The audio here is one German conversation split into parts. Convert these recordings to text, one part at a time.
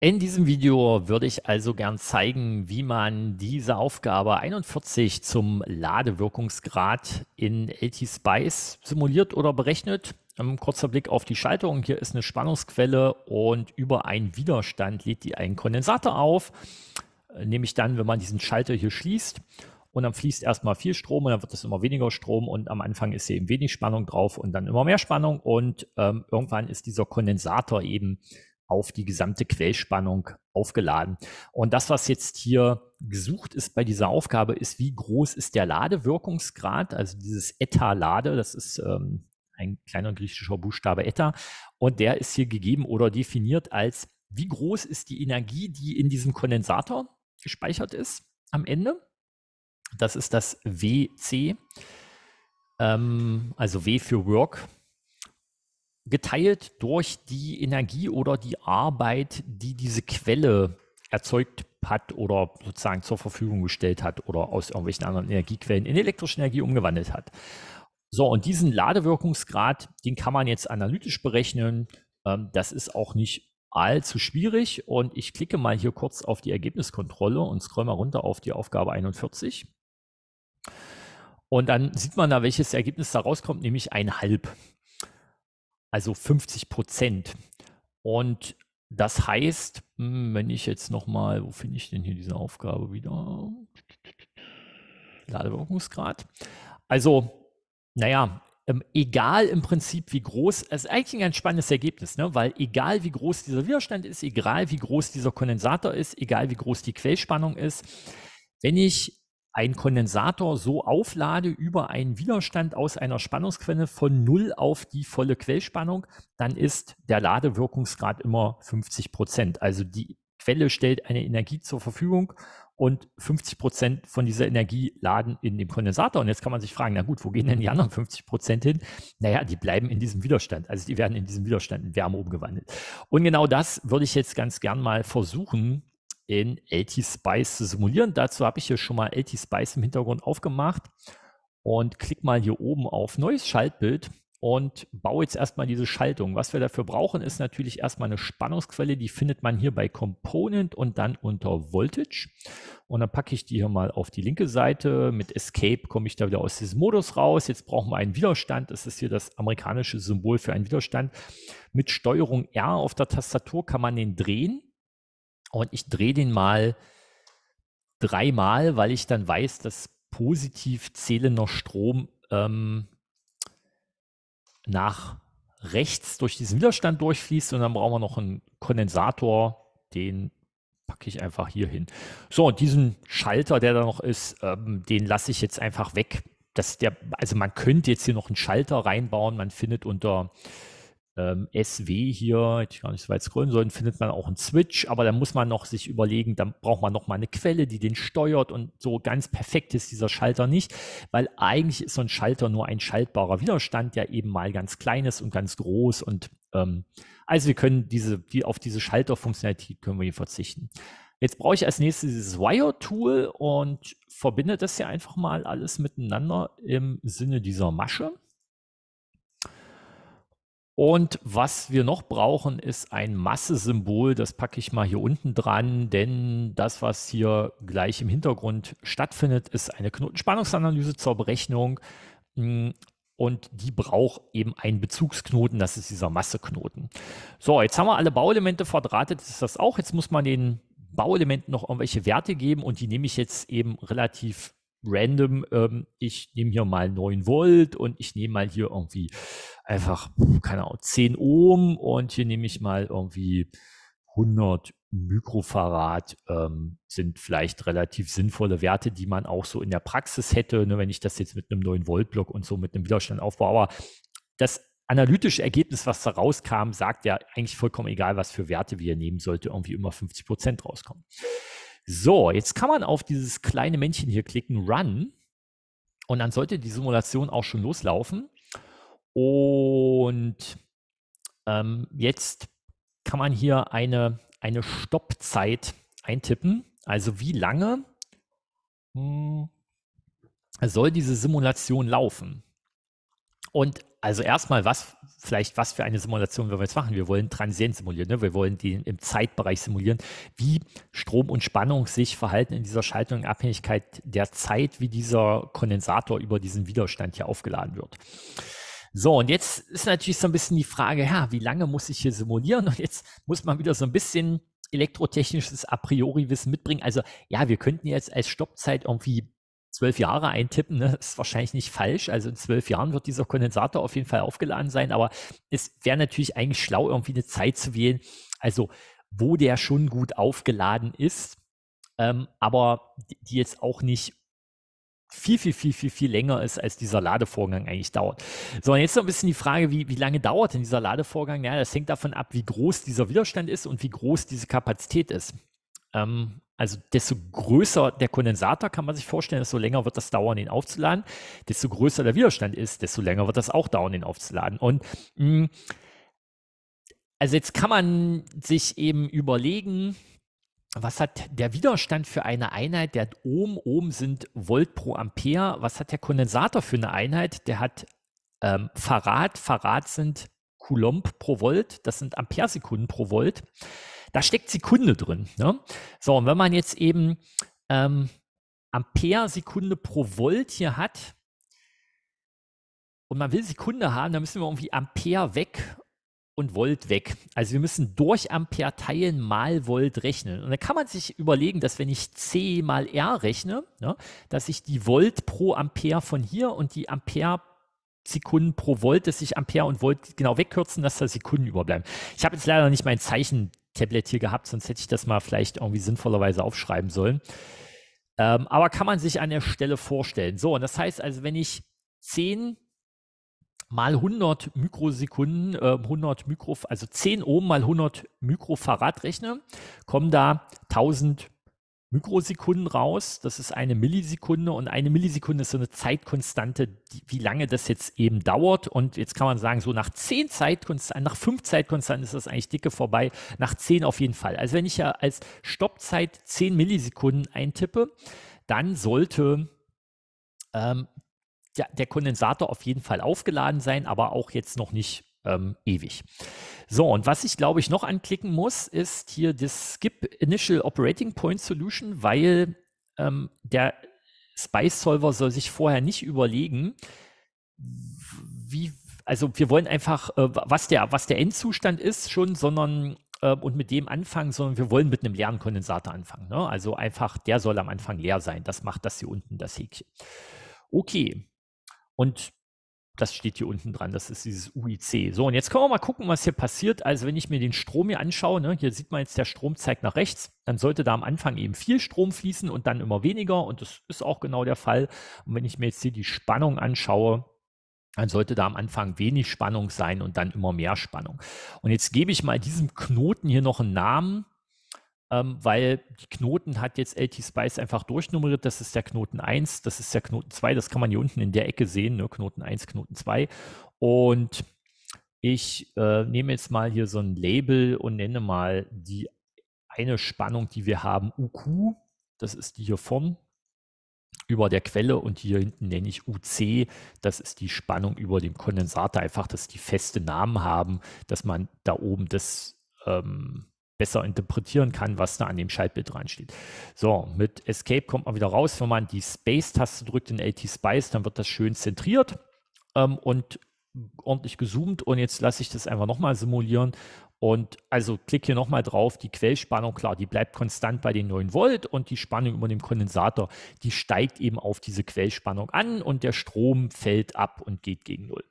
In diesem Video würde ich also gern zeigen, wie man diese Aufgabe 41 zum Ladewirkungsgrad in LT-Spice simuliert oder berechnet. Ein ähm, kurzer Blick auf die Schaltung. Hier ist eine Spannungsquelle und über einen Widerstand lädt die einen Kondensator auf. Äh, nämlich dann, wenn man diesen Schalter hier schließt und dann fließt erstmal viel Strom und dann wird es immer weniger Strom und am Anfang ist hier eben wenig Spannung drauf und dann immer mehr Spannung und ähm, irgendwann ist dieser Kondensator eben auf die gesamte Quellspannung aufgeladen. Und das, was jetzt hier gesucht ist bei dieser Aufgabe, ist, wie groß ist der Ladewirkungsgrad, also dieses Eta-Lade, das ist ähm, ein kleiner griechischer Buchstabe Eta, und der ist hier gegeben oder definiert als, wie groß ist die Energie, die in diesem Kondensator gespeichert ist am Ende. Das ist das WC, ähm, also W für Work, geteilt durch die Energie oder die Arbeit, die diese Quelle erzeugt hat oder sozusagen zur Verfügung gestellt hat oder aus irgendwelchen anderen Energiequellen in elektrische Energie umgewandelt hat. So, und diesen Ladewirkungsgrad, den kann man jetzt analytisch berechnen. Ähm, das ist auch nicht allzu schwierig. Und ich klicke mal hier kurz auf die Ergebniskontrolle und scroll mal runter auf die Aufgabe 41. Und dann sieht man da, welches Ergebnis da rauskommt, nämlich ein Halb also 50 Prozent. Und das heißt, hm, wenn ich jetzt nochmal, wo finde ich denn hier diese Aufgabe wieder? Ladewirkungsgrad. Also, naja, ähm, egal im Prinzip wie groß, es ist eigentlich ein ganz spannendes Ergebnis, ne? weil egal wie groß dieser Widerstand ist, egal wie groß dieser Kondensator ist, egal wie groß die Quellspannung ist, wenn ich einen Kondensator so auflade über einen Widerstand aus einer Spannungsquelle von 0 auf die volle Quellspannung, dann ist der Ladewirkungsgrad immer 50 Prozent. Also die Quelle stellt eine Energie zur Verfügung und 50 Prozent von dieser Energie laden in dem Kondensator. Und jetzt kann man sich fragen, na gut, wo gehen denn die anderen 50 Prozent hin? Naja, die bleiben in diesem Widerstand. Also die werden in diesem Widerstand in Wärme umgewandelt. Und genau das würde ich jetzt ganz gern mal versuchen in LT Spice zu simulieren. Dazu habe ich hier schon mal LT Spice im Hintergrund aufgemacht und klicke mal hier oben auf neues Schaltbild und baue jetzt erstmal diese Schaltung. Was wir dafür brauchen, ist natürlich erstmal eine Spannungsquelle. Die findet man hier bei Component und dann unter Voltage. Und dann packe ich die hier mal auf die linke Seite. Mit Escape komme ich da wieder aus diesem Modus raus. Jetzt brauchen wir einen Widerstand. Das ist hier das amerikanische Symbol für einen Widerstand. Mit Steuerung R auf der Tastatur kann man den drehen. Und ich drehe den mal dreimal, weil ich dann weiß, dass positiv zählender Strom ähm, nach rechts durch diesen Widerstand durchfließt und dann brauchen wir noch einen Kondensator, den packe ich einfach hier hin. So, und diesen Schalter, der da noch ist, ähm, den lasse ich jetzt einfach weg. Das der, also man könnte jetzt hier noch einen Schalter reinbauen. Man findet unter ähm, SW hier, hätte ich gar nicht so weit scrollen sollen, findet man auch einen Switch, aber da muss man noch sich überlegen, dann braucht man noch mal eine Quelle, die den steuert und so ganz perfekt ist dieser Schalter nicht, weil eigentlich ist so ein Schalter nur ein schaltbarer Widerstand, der eben mal ganz klein ist und ganz groß und ähm, also wir können diese, die, auf diese Schalterfunktionalität können wir hier verzichten. Jetzt brauche ich als nächstes dieses Wire-Tool und verbinde das hier einfach mal alles miteinander im Sinne dieser Masche. Und was wir noch brauchen, ist ein Massesymbol. Das packe ich mal hier unten dran, denn das, was hier gleich im Hintergrund stattfindet, ist eine Knotenspannungsanalyse zur Berechnung. Mm, und die braucht eben einen Bezugsknoten, das ist dieser Masseknoten. So, jetzt haben wir alle Bauelemente verdrahtet, ist das auch. Jetzt muss man den Bauelementen noch irgendwelche Werte geben und die nehme ich jetzt eben relativ random. Ähm, ich nehme hier mal 9 Volt und ich nehme mal hier irgendwie einfach, keine Ahnung, 10 Ohm und hier nehme ich mal irgendwie 100 Mikrofarad ähm, sind vielleicht relativ sinnvolle Werte, die man auch so in der Praxis hätte, ne, wenn ich das jetzt mit einem neuen Voltblock und so mit einem Widerstand aufbaue. Aber das analytische Ergebnis, was da rauskam, sagt ja eigentlich vollkommen egal, was für Werte wir nehmen, sollte irgendwie immer 50 Prozent rauskommen. So, jetzt kann man auf dieses kleine Männchen hier klicken, Run. Und dann sollte die Simulation auch schon loslaufen. Und ähm, jetzt kann man hier eine, eine Stoppzeit eintippen. Also wie lange mh, hm, soll diese Simulation laufen? Und also erstmal, was vielleicht, was für eine Simulation wollen wir jetzt machen? Wir wollen Transient simulieren, ne? wir wollen die im Zeitbereich simulieren, wie Strom und Spannung sich verhalten in dieser Schaltung in Abhängigkeit der Zeit, wie dieser Kondensator über diesen Widerstand hier aufgeladen wird. So, und jetzt ist natürlich so ein bisschen die Frage, ja, wie lange muss ich hier simulieren? Und jetzt muss man wieder so ein bisschen elektrotechnisches A priori-Wissen mitbringen. Also ja, wir könnten jetzt als Stoppzeit irgendwie zwölf Jahre eintippen, Das ne? ist wahrscheinlich nicht falsch. Also in zwölf Jahren wird dieser Kondensator auf jeden Fall aufgeladen sein, aber es wäre natürlich eigentlich schlau, irgendwie eine Zeit zu wählen, also wo der schon gut aufgeladen ist, ähm, aber die jetzt auch nicht viel, viel, viel, viel, viel länger ist, als dieser Ladevorgang eigentlich dauert. So, und jetzt noch ein bisschen die Frage, wie, wie lange dauert denn dieser Ladevorgang? Ja, das hängt davon ab, wie groß dieser Widerstand ist und wie groß diese Kapazität ist. Ähm, also desto größer der Kondensator kann man sich vorstellen, desto länger wird das dauern, ihn aufzuladen. Desto größer der Widerstand ist, desto länger wird das auch dauern, ihn aufzuladen. Und mh, mm, also jetzt kann man sich eben überlegen, was hat der Widerstand für eine Einheit? Der hat Ohm, Ohm sind Volt pro Ampere. Was hat der Kondensator für eine Einheit? Der hat ähm, Farad, Farad sind Coulomb pro Volt, das sind Amperesekunden pro Volt. Da steckt Sekunde drin. Ne? So, und wenn man jetzt eben ähm, Ampere-Sekunde pro Volt hier hat und man will Sekunde haben, dann müssen wir irgendwie Ampere weg und Volt weg. Also wir müssen durch Ampere teilen mal Volt rechnen. Und dann kann man sich überlegen, dass wenn ich C mal R rechne, ne, dass ich die Volt pro Ampere von hier und die Ampere Sekunden pro Volt, dass sich Ampere und Volt genau wegkürzen, dass da Sekunden überbleiben. Ich habe jetzt leider nicht mein Zeichentablet hier gehabt, sonst hätte ich das mal vielleicht irgendwie sinnvollerweise aufschreiben sollen. Ähm, aber kann man sich an der Stelle vorstellen. So, und das heißt also, wenn ich 10 mal 100 Mikrosekunden, äh, 100 Mikro, also 10 Ohm mal 100 Mikrofarad rechne, kommen da 1000 Mikrosekunden raus. Das ist eine Millisekunde und eine Millisekunde ist so eine Zeitkonstante, die, wie lange das jetzt eben dauert. Und jetzt kann man sagen, so nach 10 Zeitkonstanten, nach 5 Zeitkonstanten ist das eigentlich dicke vorbei. Nach 10 auf jeden Fall. Also wenn ich ja als Stoppzeit 10 Millisekunden eintippe, dann sollte ähm, der, der Kondensator auf jeden Fall aufgeladen sein, aber auch jetzt noch nicht ähm, ewig. So, und was ich glaube ich noch anklicken muss, ist hier das Skip Initial Operating Point Solution, weil ähm, der Spice Solver soll sich vorher nicht überlegen, wie, also wir wollen einfach, äh, was, der, was der Endzustand ist schon, sondern äh, und mit dem anfangen, sondern wir wollen mit einem leeren Kondensator anfangen. Ne? Also einfach, der soll am Anfang leer sein. Das macht das hier unten, das Häkchen. Okay, und das steht hier unten dran, das ist dieses UIC. So, und jetzt können wir mal gucken, was hier passiert. Also wenn ich mir den Strom hier anschaue, ne, hier sieht man jetzt, der Strom zeigt nach rechts, dann sollte da am Anfang eben viel Strom fließen und dann immer weniger und das ist auch genau der Fall. Und wenn ich mir jetzt hier die Spannung anschaue, dann sollte da am Anfang wenig Spannung sein und dann immer mehr Spannung. Und jetzt gebe ich mal diesem Knoten hier noch einen Namen ähm, weil die Knoten hat jetzt LT Spice einfach durchnummeriert. Das ist der Knoten 1, das ist der Knoten 2, das kann man hier unten in der Ecke sehen, ne? Knoten 1, Knoten 2. Und ich äh, nehme jetzt mal hier so ein Label und nenne mal die eine Spannung, die wir haben, UQ. Das ist die hier vorn über der Quelle und hier hinten nenne ich UC. Das ist die Spannung über dem Kondensator. Einfach, dass die feste Namen haben, dass man da oben das ähm, besser interpretieren kann, was da an dem Schaltbild dran steht. So, mit Escape kommt man wieder raus. Wenn man die Space-Taste drückt in LT Spice, dann wird das schön zentriert ähm, und ordentlich gezoomt. Und jetzt lasse ich das einfach nochmal simulieren. Und also klick hier nochmal drauf, die Quellspannung, klar, die bleibt konstant bei den 9 Volt und die Spannung über dem Kondensator, die steigt eben auf diese Quellspannung an und der Strom fällt ab und geht gegen Null.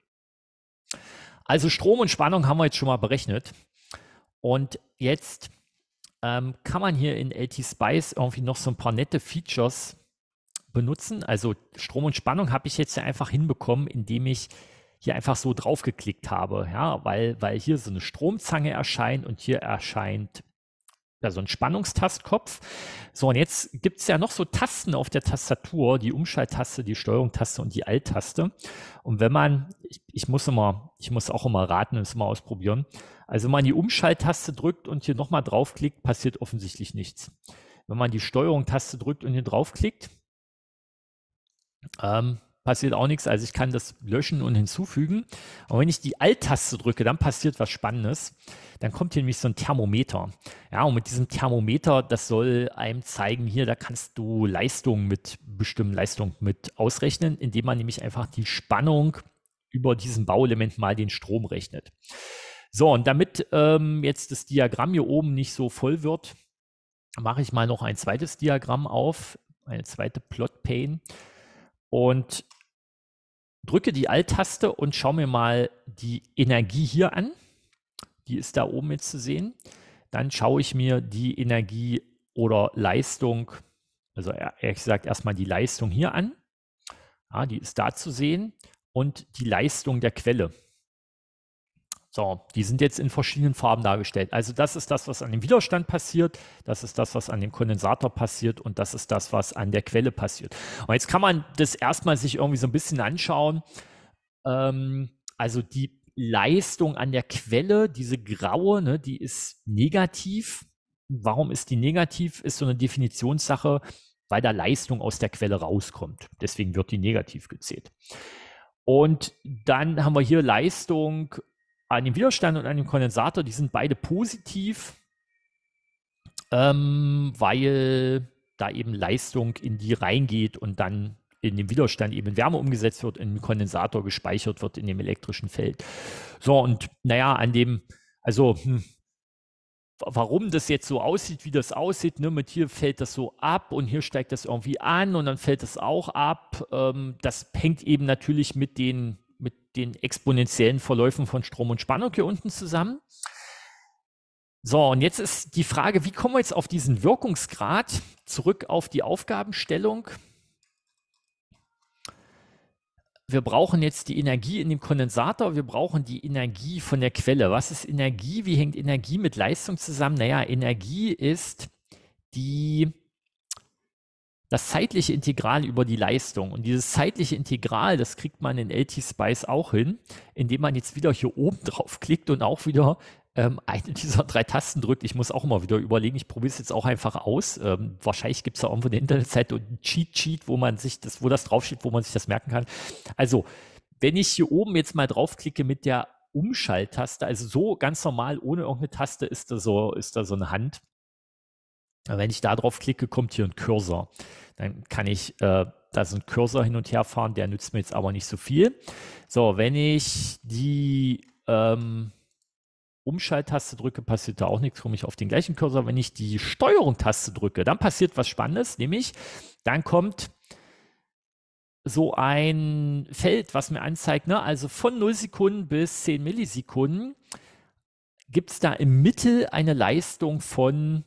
Also Strom und Spannung haben wir jetzt schon mal berechnet. Und jetzt ähm, kann man hier in LT Spice irgendwie noch so ein paar nette Features benutzen. Also Strom und Spannung habe ich jetzt hier einfach hinbekommen, indem ich hier einfach so draufgeklickt habe, ja, weil, weil hier so eine Stromzange erscheint und hier erscheint ja, so ein Spannungstastkopf. So, und jetzt gibt es ja noch so Tasten auf der Tastatur, die Umschalttaste, die Steuerungstaste und die Alt-Taste. Und wenn man, ich, ich, muss immer, ich muss auch immer raten und es mal ausprobieren. Also wenn man die Umschalttaste drückt und hier nochmal draufklickt, passiert offensichtlich nichts. Wenn man die steuerung drückt und hier draufklickt, ähm, passiert auch nichts. Also ich kann das löschen und hinzufügen. Und wenn ich die Alt-Taste drücke, dann passiert was Spannendes. Dann kommt hier nämlich so ein Thermometer. Ja, und mit diesem Thermometer, das soll einem zeigen, hier, da kannst du Leistung mit bestimmten Leistung mit ausrechnen, indem man nämlich einfach die Spannung über diesen Bauelement mal den Strom rechnet. So, und damit ähm, jetzt das Diagramm hier oben nicht so voll wird, mache ich mal noch ein zweites Diagramm auf, eine zweite Plot-Pane. Und drücke die Alt-Taste und schaue mir mal die Energie hier an. Die ist da oben jetzt zu sehen. Dann schaue ich mir die Energie oder Leistung, also ehrlich gesagt erstmal die Leistung hier an. Ja, die ist da zu sehen und die Leistung der Quelle. So, die sind jetzt in verschiedenen Farben dargestellt. Also das ist das, was an dem Widerstand passiert, das ist das, was an dem Kondensator passiert und das ist das, was an der Quelle passiert. Und jetzt kann man das erstmal sich irgendwie so ein bisschen anschauen. Ähm, also die Leistung an der Quelle, diese graue, ne, die ist negativ. Warum ist die negativ? Ist so eine Definitionssache, weil da Leistung aus der Quelle rauskommt. Deswegen wird die negativ gezählt. Und dann haben wir hier Leistung an dem Widerstand und an dem Kondensator, die sind beide positiv, ähm, weil da eben Leistung in die reingeht und dann in den Widerstand eben Wärme umgesetzt wird, in den Kondensator gespeichert wird, in dem elektrischen Feld. So, und naja, an dem, also hm, warum das jetzt so aussieht, wie das aussieht, ne, mit hier fällt das so ab und hier steigt das irgendwie an und dann fällt das auch ab, ähm, das hängt eben natürlich mit den den exponentiellen Verläufen von Strom und Spannung hier unten zusammen. So, und jetzt ist die Frage, wie kommen wir jetzt auf diesen Wirkungsgrad zurück auf die Aufgabenstellung? Wir brauchen jetzt die Energie in dem Kondensator, wir brauchen die Energie von der Quelle. Was ist Energie? Wie hängt Energie mit Leistung zusammen? Naja, Energie ist die das zeitliche Integral über die Leistung. Und dieses zeitliche Integral, das kriegt man in LT-Spice auch hin, indem man jetzt wieder hier oben drauf klickt und auch wieder ähm, eine dieser drei Tasten drückt. Ich muss auch immer wieder überlegen, ich probiere es jetzt auch einfach aus. Ähm, wahrscheinlich gibt es da irgendwo eine Internetseite und ein cheat cheat wo man sich das, wo das draufsteht, wo man sich das merken kann. Also, wenn ich hier oben jetzt mal draufklicke mit der Umschalttaste, also so ganz normal, ohne irgendeine Taste ist da so, ist da so eine Hand wenn ich da drauf klicke, kommt hier ein Cursor. Dann kann ich äh, da so einen Cursor hin und her fahren, der nützt mir jetzt aber nicht so viel. So, wenn ich die ähm, Umschalttaste drücke, passiert da auch nichts, komme ich auf den gleichen Cursor. Wenn ich die Steuerung-Taste drücke, dann passiert was Spannendes, nämlich dann kommt so ein Feld, was mir anzeigt, ne? also von 0 Sekunden bis 10 Millisekunden gibt es da im Mittel eine Leistung von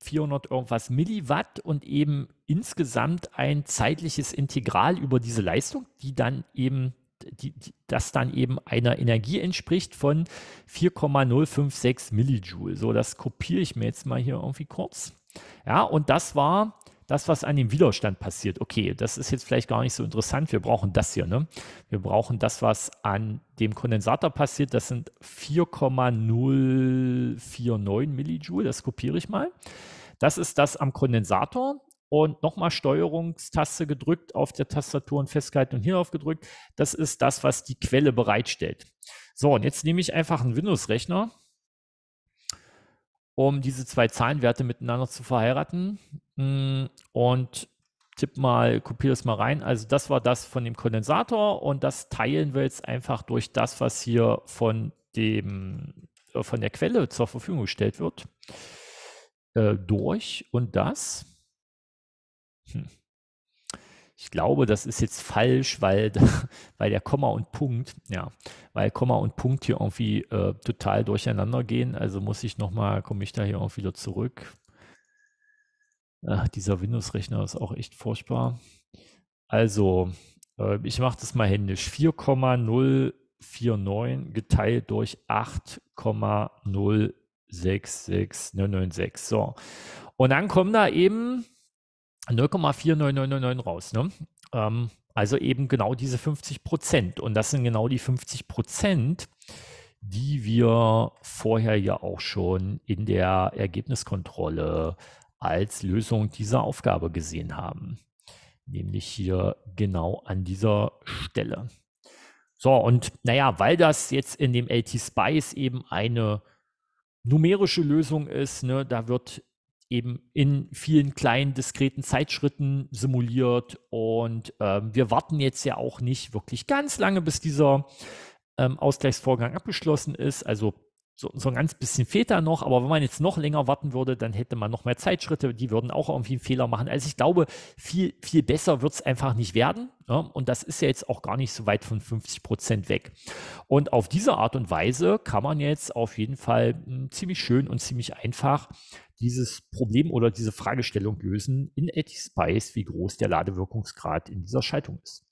400 irgendwas Milliwatt und eben insgesamt ein zeitliches Integral über diese Leistung, die dann eben, die, die, das dann eben einer Energie entspricht von 4,056 Millijoule. So, das kopiere ich mir jetzt mal hier irgendwie kurz. Ja, und das war das, was an dem Widerstand passiert, okay, das ist jetzt vielleicht gar nicht so interessant. Wir brauchen das hier. Ne? Wir brauchen das, was an dem Kondensator passiert. Das sind 4,049 Millijoule. Das kopiere ich mal. Das ist das am Kondensator. Und nochmal Steuerungstaste gedrückt, auf der Tastatur und festgehalten und hierauf gedrückt. Das ist das, was die Quelle bereitstellt. So, und jetzt nehme ich einfach einen Windows-Rechner um diese zwei Zahlenwerte miteinander zu verheiraten. Mm, und tipp mal, kopiere das mal rein. Also das war das von dem Kondensator und das teilen wir jetzt einfach durch das, was hier von dem äh, von der Quelle zur Verfügung gestellt wird, äh, durch und das. Hm. Ich glaube, das ist jetzt falsch, weil, weil der Komma und Punkt, ja, weil Komma und Punkt hier irgendwie äh, total durcheinander gehen. Also muss ich nochmal, komme ich da hier auch wieder zurück. Ach, dieser Windows-Rechner ist auch echt furchtbar. Also, äh, ich mache das mal händisch. 4,049 geteilt durch 8,066996. So. Und dann kommen da eben 0,49999 raus. Ne? Ähm, also eben genau diese 50 Prozent. Und das sind genau die 50 Prozent, die wir vorher ja auch schon in der Ergebniskontrolle als Lösung dieser Aufgabe gesehen haben. Nämlich hier genau an dieser Stelle. So, und naja, weil das jetzt in dem LT Spice eben eine numerische Lösung ist, ne, da wird eben in vielen kleinen, diskreten Zeitschritten simuliert. Und ähm, wir warten jetzt ja auch nicht wirklich ganz lange, bis dieser ähm, Ausgleichsvorgang abgeschlossen ist. Also so, so, ein ganz bisschen fehlt da noch, aber wenn man jetzt noch länger warten würde, dann hätte man noch mehr Zeitschritte, die würden auch irgendwie einen Fehler machen. Also ich glaube, viel, viel besser wird es einfach nicht werden. Ja? Ne? Und das ist ja jetzt auch gar nicht so weit von 50 Prozent weg. Und auf diese Art und Weise kann man jetzt auf jeden Fall mh, hm, ziemlich schön und ziemlich einfach dieses Problem oder diese Fragestellung lösen in ActiveSpice, wie groß der Ladewirkungsgrad in dieser Schaltung ist.